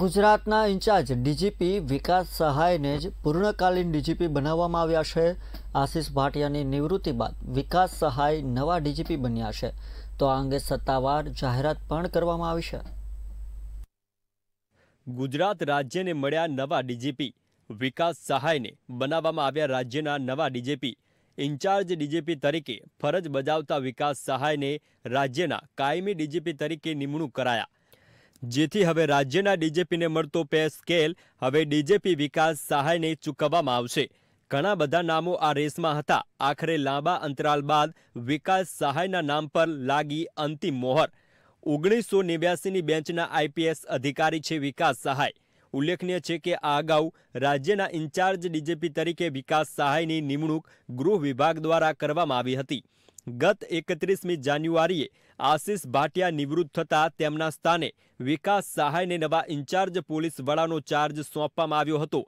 ગુજરાત ના in charge DGP વિકાસ સહાય ને જ પૂર્ણકાલીન ડીજીપી બનાવવામાં આવ્યા છે આશિષ ભાટિયા ની નિવૃત્તિ બાદ વિકાસ સહાય નવા ડીજીપી બન્યા છે તો આ અંગે સત્તાવાર જાહેરાત પણ કરવામાં આવી છે ગુજરાત રાજ્ય ને મળ્યા નવા ડીજીપી વિકાસ સહાય ને બનાવવામાં આવ્યા રાજ્ય ના નવા ડીજીપી ઇન્ચાર્જ ડીજીપી તરીકે ફરજ બજાવતા વિકાસ સહાય ને રાજ્ય ના કાયમી ડીજીપી તરીકે નિમણૂક કરાયા જેથી હવે રાજ્યના ડીજેપીને મળતો પે સ્કેલ હવે ડીજેપી વિકાસ સહાયને ચૂકવવામાં આવશે ઘણા બધા નામો આ રેસમાં હતા આખરે લાંબા અંતરાલ બાદ વિકાસ સહાયના નામ પર લાગી અંતિમ મોહર ઓગણીસો નેવ્યાસીની બેન્ચના આઈપીએસ અધિકારી છે વિકાસ સહાય ઉલ્લેખનીય છે કે આ અગાઉ રાજ્યના ઇન્ચાર્જ ડીજેપી તરીકે વિકાસ સહાયની નિમણૂક ગૃહ વિભાગ દ્વારા કરવામાં આવી હતી ગત એકત્રીસમી જાન્યુઆરીએ આશિષ ભાટિયા નિવૃત્ત થતા તેમના સ્થાને વિકાસ સહાયને નવા ઇન્ચાર્જ પોલીસ વડાનો ચાર્જ સોંપવામાં આવ્યો હતો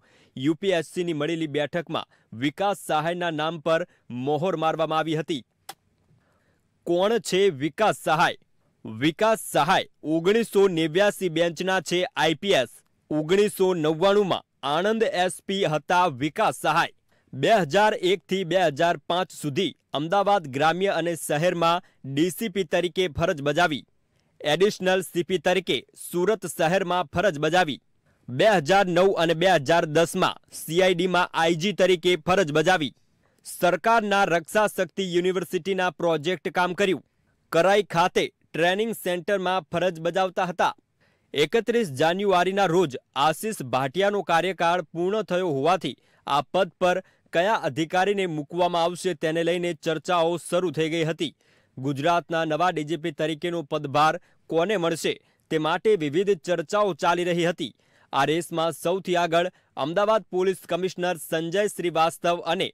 યુપીએસસીની મળેલી બેઠકમાં વિકાસ સહાયના નામ પર મોહર મારવામાં આવી હતી કોણ છે વિકાસ સહાય વિકાસ સહાય ઓગણીસો નેવ્યાસી બેન્ચના છે આઈપીએસ ઓગણીસો નવ્વાણુંમાં આણંદ એસપી હતા વિકાસ સહાય 2001 થી 2005 સુધી અમદાવાદ ગ્રામ્ય અને શહેરમાં DCP તરીકે ફરજ બજાવી એડિશનલ CP તરીકે સુરત શહેરમાં ફરજ બજાવી 2009 અને 2010 માં CID માં IG તરીકે ફરજ બજાવી સરકારના રક્ષા શક્તિ યુનિવર્સિટીના પ્રોજેક્ટ કામ કર્યું કરાઈ ખાતે ટ્રેનિંગ સેન્ટરમાં ફરજ બજાવતા હતા 31 જાન્યુઆરી ના રોજ આશિષ ભાટિયાનો કાર્યકાળ પૂર્ણ થયો હોવાથી આ પદ પર કયા અધિકારીને મુકવામાં આવશે તેના લઈને ચર્ચાઓ શરૂ થઈ ગઈ હતી ગુજરાતના નવા ડીજેપી તરીકેનું પદભાર કોને મળશે તે માટે વિવિધ ચર્ચાઓ ચાલી રહી હતી આ રેસમાં સૌથી આગળ અમદાવાદ પોલીસ કમિશનર સંજય શ્રીવાસ્તવ અને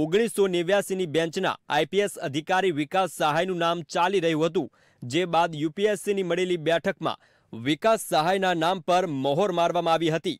1989 ની બેન્ચના આઈએસ અધિકારી વિકાસ સહાયનું નામ ચાલી રહ્યું હતું જે બાદ યુપીએસસીની મળેલી બેઠકમાં વિકાસ સહાયના નામ પર મોહોર મારવામાં આવી હતી